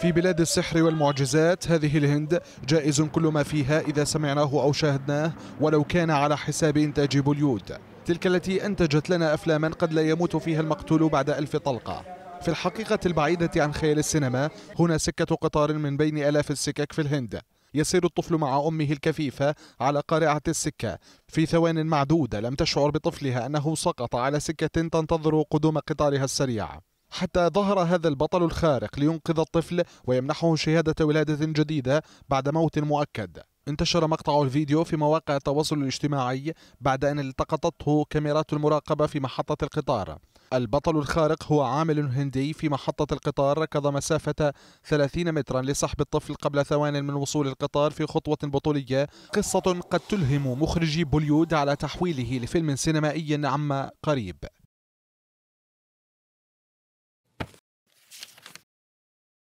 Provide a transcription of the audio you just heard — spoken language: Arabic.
في بلاد السحر والمعجزات هذه الهند جائز كل ما فيها إذا سمعناه أو شاهدناه ولو كان على حساب إنتاج بوليود تلك التي أنتجت لنا أفلاما قد لا يموت فيها المقتول بعد ألف طلقة في الحقيقة البعيدة عن خيال السينما هنا سكة قطار من بين ألاف السكك في الهند يسير الطفل مع أمه الكفيفة على قارعة السكة في ثوان معدودة لم تشعر بطفلها أنه سقط على سكة تنتظر قدوم قطارها السريع حتى ظهر هذا البطل الخارق لينقذ الطفل ويمنحه شهادة ولادة جديدة بعد موت مؤكد انتشر مقطع الفيديو في مواقع التواصل الاجتماعي بعد أن التقطته كاميرات المراقبة في محطة القطار البطل الخارق هو عامل هندي في محطة القطار ركض مسافة 30 مترا لسحب الطفل قبل ثوان من وصول القطار في خطوة بطولية قصة قد تلهم مخرجي بوليود على تحويله لفيلم سينمائي عما قريب